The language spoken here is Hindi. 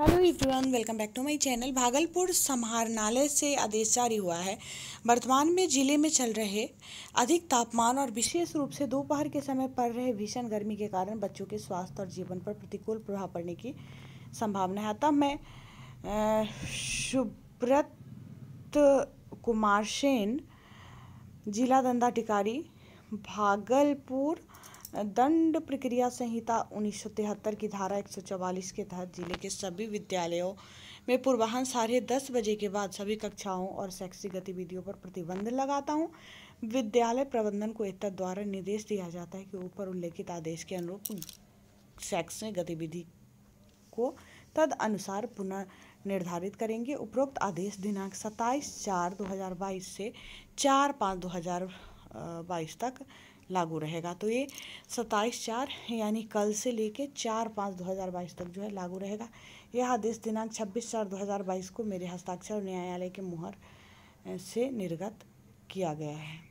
hello everyone welcome back to my channel Bhagalpur समाहरणालय से आदेश जारी हुआ है वर्तमान में जिले में चल रहे अधिक तापमान और विशेष रूप से दोपहर के समय पड़ रहे भीषण गर्मी के कारण बच्चों के स्वास्थ्य और जीवन पर प्रतिकूल प्रभाव पड़ने की संभावना है तब मैं सुब्रत कुमार सेन जिला दंडाधिकारी भागलपुर दंड प्रक्रिया संहिता उन्नीस की धारा 144 के तहत जिले के सभी विद्यालयों में पूर्वाहन साढ़े दस बजे के बाद सभी कक्षाओं और शैक्षिक गतिविधियों पर प्रतिबंध लगाता हूँ विद्यालय प्रबंधन को एकता द्वारा निर्देश दिया जाता है कि ऊपर उल्लेखित आदेश के अनुरूप शैक्षणिक गतिविधि को तद अनुसार पुनः निर्धारित करेंगे उपरोक्त आदेश दिनांक 27 चार 2022 से चार पाँच 2022 तक लागू रहेगा तो ये सत्ताईस चार यानी कल से लेके चार पाँच दो हज़ार बाईस तक जो है लागू रहेगा यह आदेश दिनांक छब्बीस चार दो हज़ार बाईस को मेरे हस्ताक्षर और न्यायालय के मुहर से निर्गत किया गया है